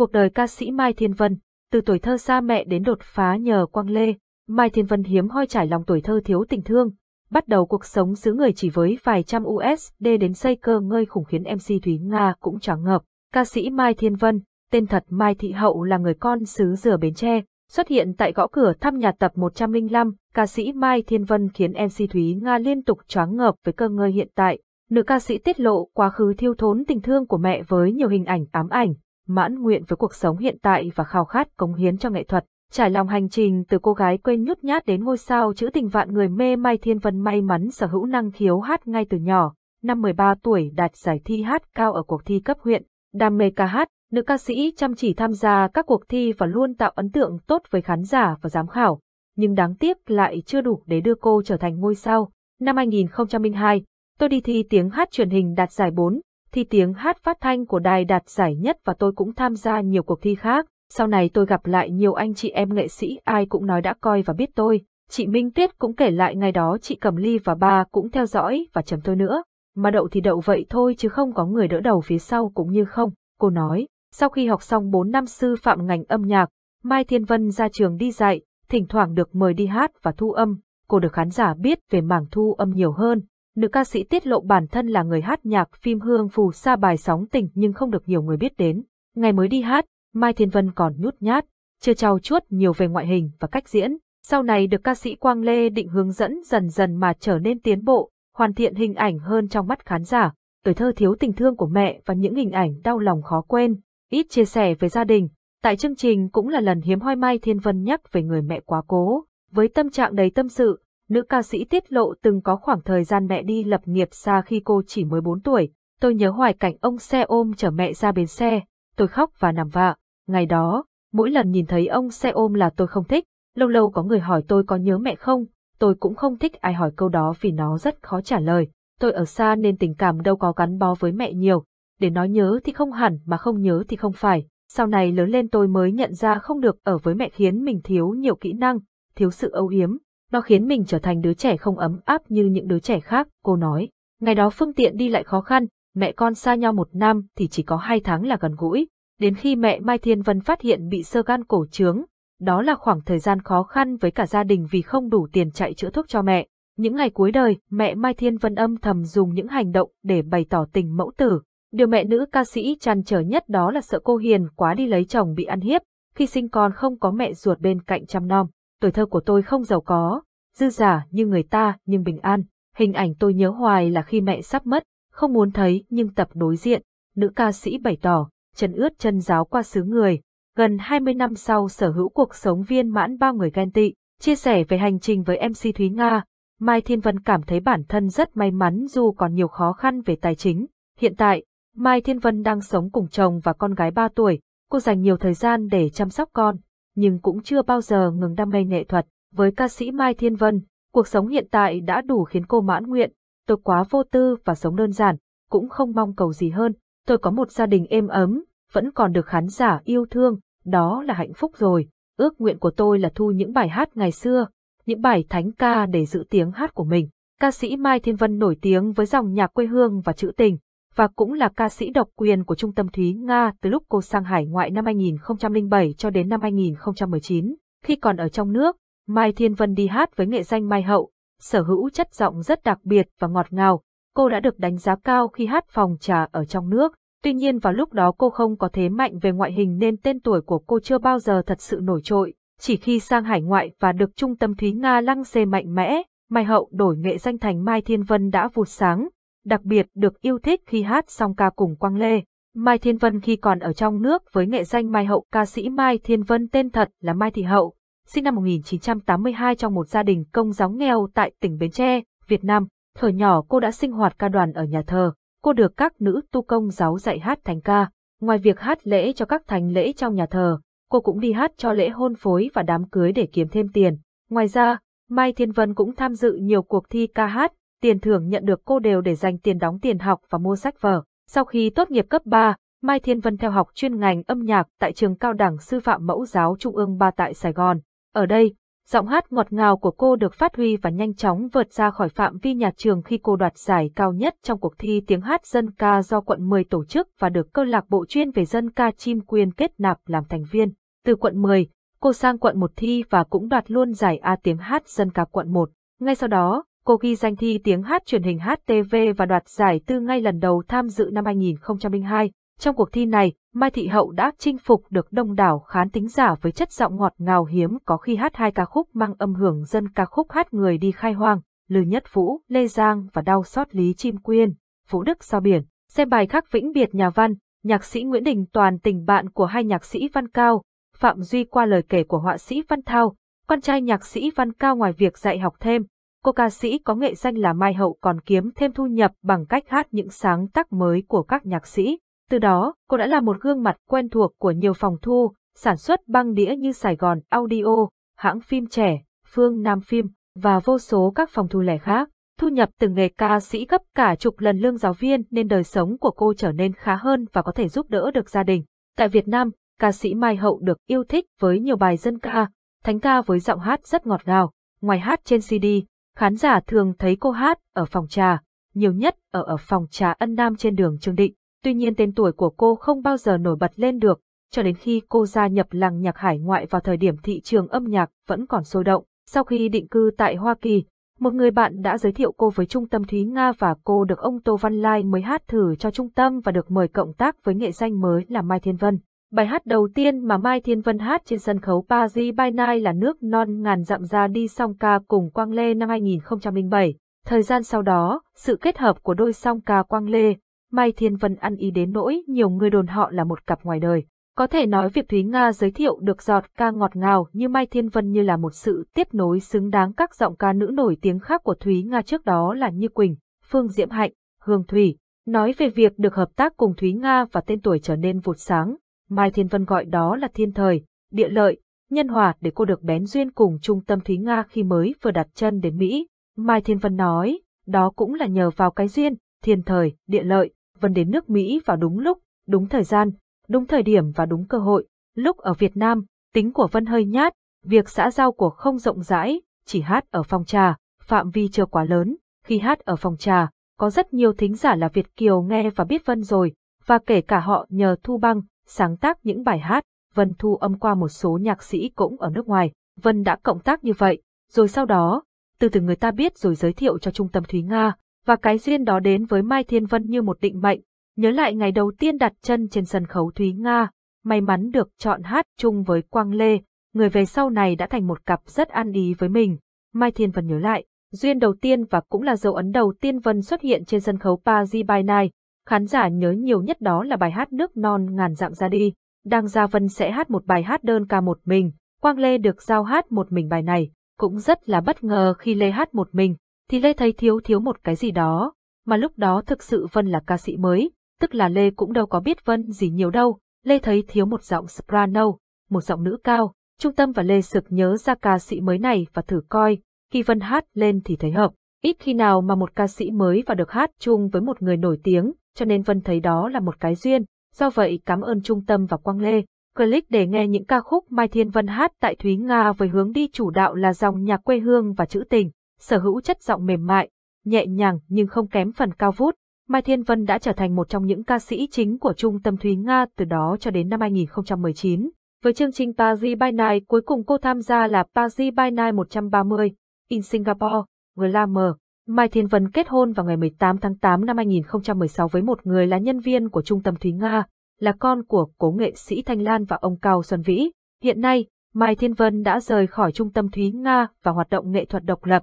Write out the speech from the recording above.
Cuộc đời ca sĩ Mai Thiên Vân, từ tuổi thơ xa mẹ đến đột phá nhờ Quang Lê, Mai Thiên Vân hiếm hoi trải lòng tuổi thơ thiếu tình thương, bắt đầu cuộc sống xứ người chỉ với vài trăm USD đến xây cơ ngơi khủng khiến MC Thúy Nga cũng chẳng ngợp. Ca sĩ Mai Thiên Vân, tên thật Mai Thị Hậu là người con xứ Dừa Bến Tre, xuất hiện tại gõ cửa thăm nhà tập 105, ca sĩ Mai Thiên Vân khiến MC Thúy Nga liên tục choáng ngợp với cơ ngơi hiện tại. Nữ ca sĩ tiết lộ quá khứ thiêu thốn tình thương của mẹ với nhiều hình ảnh ám ảnh, mãn nguyện với cuộc sống hiện tại và khao khát cống hiến cho nghệ thuật. Trải lòng hành trình từ cô gái quê nhút nhát đến ngôi sao chữ tình vạn người mê Mai Thiên Vân may mắn sở hữu năng khiếu hát ngay từ nhỏ, năm 13 tuổi đạt giải thi hát cao ở cuộc thi cấp huyện, đam mê ca hát, nữ ca sĩ chăm chỉ tham gia các cuộc thi và luôn tạo ấn tượng tốt với khán giả và giám khảo, nhưng đáng tiếc lại chưa đủ để đưa cô trở thành ngôi sao. Năm 2002, tôi đi thi tiếng hát truyền hình đạt giải 4, thi tiếng hát phát thanh của đài đạt giải nhất và tôi cũng tham gia nhiều cuộc thi khác. Sau này tôi gặp lại nhiều anh chị em nghệ sĩ ai cũng nói đã coi và biết tôi. Chị Minh Tuyết cũng kể lại ngày đó chị Cẩm Ly và ba cũng theo dõi và chấm tôi nữa. Mà đậu thì đậu vậy thôi chứ không có người đỡ đầu phía sau cũng như không, cô nói. Sau khi học xong 4 năm sư phạm ngành âm nhạc, Mai Thiên Vân ra trường đi dạy, thỉnh thoảng được mời đi hát và thu âm. Cô được khán giả biết về mảng thu âm nhiều hơn, nữ ca sĩ tiết lộ bản thân là người hát nhạc phim Hương Phù Sa bài sóng tình nhưng không được nhiều người biết đến. Ngày mới đi hát, Mai Thiên Vân còn nhút nhát, chưa trau chuốt nhiều về ngoại hình và cách diễn. Sau này được ca sĩ Quang Lê định hướng dẫn dần dần mà trở nên tiến bộ, hoàn thiện hình ảnh hơn trong mắt khán giả. Tuổi thơ thiếu tình thương của mẹ và những hình ảnh đau lòng khó quên, ít chia sẻ về gia đình. Tại chương trình cũng là lần hiếm hoi Mai Thiên Vân nhắc về người mẹ quá cố. Với tâm trạng đầy tâm sự, Nữ ca sĩ tiết lộ từng có khoảng thời gian mẹ đi lập nghiệp xa khi cô chỉ mới 4 tuổi. Tôi nhớ hoài cảnh ông xe ôm chở mẹ ra bến xe, tôi khóc và nằm vạ. Ngày đó, mỗi lần nhìn thấy ông xe ôm là tôi không thích, lâu lâu có người hỏi tôi có nhớ mẹ không, tôi cũng không thích ai hỏi câu đó vì nó rất khó trả lời. Tôi ở xa nên tình cảm đâu có gắn bó với mẹ nhiều, để nói nhớ thì không hẳn mà không nhớ thì không phải. Sau này lớn lên tôi mới nhận ra không được ở với mẹ khiến mình thiếu nhiều kỹ năng, thiếu sự âu yếm, nó khiến mình trở thành đứa trẻ không ấm áp như những đứa trẻ khác, cô nói. Ngày đó phương tiện đi lại khó khăn, mẹ con xa nhau một năm thì chỉ có hai tháng là gần gũi. Đến khi mẹ Mai Thiên Vân phát hiện bị sơ gan cổ trướng, đó là khoảng thời gian khó khăn với cả gia đình vì không đủ tiền chạy chữa thuốc cho mẹ. Những ngày cuối đời, mẹ Mai Thiên Vân âm thầm dùng những hành động để bày tỏ tình mẫu tử. Điều mẹ nữ ca sĩ chăn trở nhất đó là sợ cô Hiền quá đi lấy chồng bị ăn hiếp, khi sinh con không có mẹ ruột bên cạnh chăm nom tuổi thơ của tôi không giàu có, dư giả như người ta nhưng bình an. Hình ảnh tôi nhớ hoài là khi mẹ sắp mất, không muốn thấy nhưng tập đối diện, nữ ca sĩ bày tỏ, chân ướt chân giáo qua xứ người. Gần 20 năm sau sở hữu cuộc sống viên mãn bao người ghen tị, chia sẻ về hành trình với MC Thúy Nga, Mai Thiên Vân cảm thấy bản thân rất may mắn dù còn nhiều khó khăn về tài chính. Hiện tại, Mai Thiên Vân đang sống cùng chồng và con gái 3 tuổi, cô dành nhiều thời gian để chăm sóc con nhưng cũng chưa bao giờ ngừng đam mê nghệ thuật. Với ca sĩ Mai Thiên Vân, cuộc sống hiện tại đã đủ khiến cô mãn nguyện, tôi quá vô tư và sống đơn giản, cũng không mong cầu gì hơn. Tôi có một gia đình êm ấm, vẫn còn được khán giả yêu thương, đó là hạnh phúc rồi. Ước nguyện của tôi là thu những bài hát ngày xưa, những bài thánh ca để giữ tiếng hát của mình. Ca sĩ Mai Thiên Vân nổi tiếng với dòng nhạc quê hương và trữ tình, và cũng là ca sĩ độc quyền của Trung tâm Thúy Nga từ lúc cô sang hải ngoại năm 2007 cho đến năm 2019. Khi còn ở trong nước, Mai Thiên Vân đi hát với nghệ danh Mai Hậu, sở hữu chất giọng rất đặc biệt và ngọt ngào. Cô đã được đánh giá cao khi hát phòng trà ở trong nước. Tuy nhiên vào lúc đó cô không có thế mạnh về ngoại hình nên tên tuổi của cô chưa bao giờ thật sự nổi trội. Chỉ khi sang hải ngoại và được trung tâm Thúy Nga lăng xê mạnh mẽ, Mai Hậu đổi nghệ danh thành Mai Thiên Vân đã vụt sáng, đặc biệt được yêu thích khi hát song ca cùng Quang Lê. Mai Thiên Vân khi còn ở trong nước với nghệ danh Mai Hậu ca sĩ Mai Thiên Vân tên thật là Mai Thị Hậu, sinh năm 1982 trong một gia đình công giáo nghèo tại tỉnh Bến Tre, Việt Nam. Thở nhỏ cô đã sinh hoạt ca đoàn ở nhà thờ, cô được các nữ tu công giáo dạy hát thánh ca. Ngoài việc hát lễ cho các thánh lễ trong nhà thờ, cô cũng đi hát cho lễ hôn phối và đám cưới để kiếm thêm tiền. Ngoài ra, Mai Thiên Vân cũng tham dự nhiều cuộc thi ca hát tiền thưởng nhận được cô đều để dành tiền đóng tiền học và mua sách vở. Sau khi tốt nghiệp cấp 3, Mai Thiên Vân theo học chuyên ngành âm nhạc tại trường cao đẳng sư phạm mẫu giáo Trung ương 3 tại Sài Gòn. Ở đây, giọng hát ngọt ngào của cô được phát huy và nhanh chóng vượt ra khỏi phạm vi nhà trường khi cô đoạt giải cao nhất trong cuộc thi tiếng hát dân ca do quận 10 tổ chức và được câu lạc bộ chuyên về dân ca chim quyên kết nạp làm thành viên. Từ quận 10, cô sang quận 1 thi và cũng đoạt luôn giải A tiếng hát dân ca quận 1. Ngay sau đó, Cô ghi danh thi tiếng hát truyền hình HTV và đoạt giải tư ngay lần đầu tham dự năm 2002. Trong cuộc thi này, Mai Thị Hậu đã chinh phục được đông đảo khán tính giả với chất giọng ngọt ngào hiếm có khi hát hai ca khúc mang âm hưởng dân ca khúc hát người đi khai hoang, Lư Nhất Vũ, Lê Giang và Đau Xót Lý Chim Quyên, Phú Đức Sao Biển. Xem bài khắc vĩnh biệt nhà văn, nhạc sĩ Nguyễn Đình Toàn tình bạn của hai nhạc sĩ Văn Cao, Phạm Duy qua lời kể của họa sĩ Văn Thao, con trai nhạc sĩ Văn Cao ngoài việc dạy học thêm, Cô ca sĩ có nghệ danh là Mai Hậu còn kiếm thêm thu nhập bằng cách hát những sáng tác mới của các nhạc sĩ. Từ đó, cô đã là một gương mặt quen thuộc của nhiều phòng thu, sản xuất băng đĩa như Sài Gòn Audio, hãng phim trẻ, Phương Nam Phim và vô số các phòng thu lẻ khác. Thu nhập từ nghề ca sĩ gấp cả chục lần lương giáo viên nên đời sống của cô trở nên khá hơn và có thể giúp đỡ được gia đình. Tại Việt Nam, ca sĩ Mai Hậu được yêu thích với nhiều bài dân ca, thánh ca với giọng hát rất ngọt ngào. Ngoài hát trên CD, Khán giả thường thấy cô hát ở phòng trà, nhiều nhất ở ở phòng trà Ân Nam trên đường Trương Định. Tuy nhiên tên tuổi của cô không bao giờ nổi bật lên được, cho đến khi cô gia nhập làng nhạc hải ngoại vào thời điểm thị trường âm nhạc vẫn còn sôi động. Sau khi định cư tại Hoa Kỳ, một người bạn đã giới thiệu cô với Trung tâm Thúy Nga và cô được ông Tô Văn Lai mới hát thử cho Trung tâm và được mời cộng tác với nghệ danh mới là Mai Thiên Vân. Bài hát đầu tiên mà Mai Thiên Vân hát trên sân khấu Paris by Night là Nước non ngàn dặm ra đi song ca cùng Quang Lê năm 2007. Thời gian sau đó, sự kết hợp của đôi song ca Quang Lê, Mai Thiên Vân ăn ý đến nỗi nhiều người đồn họ là một cặp ngoài đời. Có thể nói việc Thúy Nga giới thiệu được giọt ca ngọt ngào như Mai Thiên Vân như là một sự tiếp nối xứng đáng các giọng ca nữ nổi tiếng khác của Thúy Nga trước đó là Như Quỳnh, Phương Diễm Hạnh, Hương Thủy. Nói về việc được hợp tác cùng Thúy Nga và tên tuổi trở nên vụt sáng, Mai Thiên Vân gọi đó là thiên thời, địa lợi, nhân hòa để cô được bén duyên cùng trung tâm Thúy Nga khi mới vừa đặt chân đến Mỹ. Mai Thiên Vân nói, đó cũng là nhờ vào cái duyên, thiên thời, địa lợi, Vân đến nước Mỹ vào đúng lúc, đúng thời gian, đúng thời điểm và đúng cơ hội. Lúc ở Việt Nam, tính của Vân hơi nhát, việc xã giao của không rộng rãi, chỉ hát ở phòng trà, phạm vi chưa quá lớn. Khi hát ở phòng trà, có rất nhiều thính giả là Việt Kiều nghe và biết Vân rồi, và kể cả họ nhờ Thu Băng, sáng tác những bài hát, Vân thu âm qua một số nhạc sĩ cũng ở nước ngoài, Vân đã cộng tác như vậy, rồi sau đó, từ từ người ta biết rồi giới thiệu cho Trung tâm Thúy Nga, và cái duyên đó đến với Mai Thiên Vân như một định mệnh, nhớ lại ngày đầu tiên đặt chân trên sân khấu Thúy Nga, may mắn được chọn hát chung với Quang Lê, người về sau này đã thành một cặp rất ăn ý với mình. Mai Thiên Vân nhớ lại, duyên đầu tiên và cũng là dấu ấn đầu tiên Vân xuất hiện trên sân khấu Paris by Night, Khán giả nhớ nhiều nhất đó là bài hát Nước non ngàn dặm ra đi. Đang Gia Vân sẽ hát một bài hát đơn ca một mình, Quang Lê được giao hát một mình bài này, cũng rất là bất ngờ khi Lê hát một mình, thì Lê thấy thiếu thiếu một cái gì đó, mà lúc đó thực sự Vân là ca sĩ mới, tức là Lê cũng đâu có biết Vân gì nhiều đâu, Lê thấy thiếu một giọng soprano, một giọng nữ cao, Trung Tâm và Lê Sực nhớ ra ca sĩ mới này và thử coi, khi Vân hát lên thì thấy hợp, ít khi nào mà một ca sĩ mới và được hát chung với một người nổi tiếng, cho nên Vân thấy đó là một cái duyên, do vậy cảm ơn Trung Tâm và Quang Lê. Click để nghe những ca khúc Mai Thiên Vân hát tại Thúy Nga với hướng đi chủ đạo là dòng nhạc quê hương và trữ tình, sở hữu chất giọng mềm mại, nhẹ nhàng nhưng không kém phần cao vút. Mai Thiên Vân đã trở thành một trong những ca sĩ chính của Trung tâm Thúy Nga từ đó cho đến năm 2019. Với chương trình Paris by Night cuối cùng cô tham gia là Paris by Night 130, in Singapore, Glamour. Mai Thiên Vân kết hôn vào ngày 18 tháng 8 năm 2016 với một người là nhân viên của Trung tâm Thúy Nga, là con của cố nghệ sĩ Thanh Lan và ông Cao Xuân Vĩ. Hiện nay, Mai Thiên Vân đã rời khỏi Trung tâm Thúy Nga và hoạt động nghệ thuật độc lập,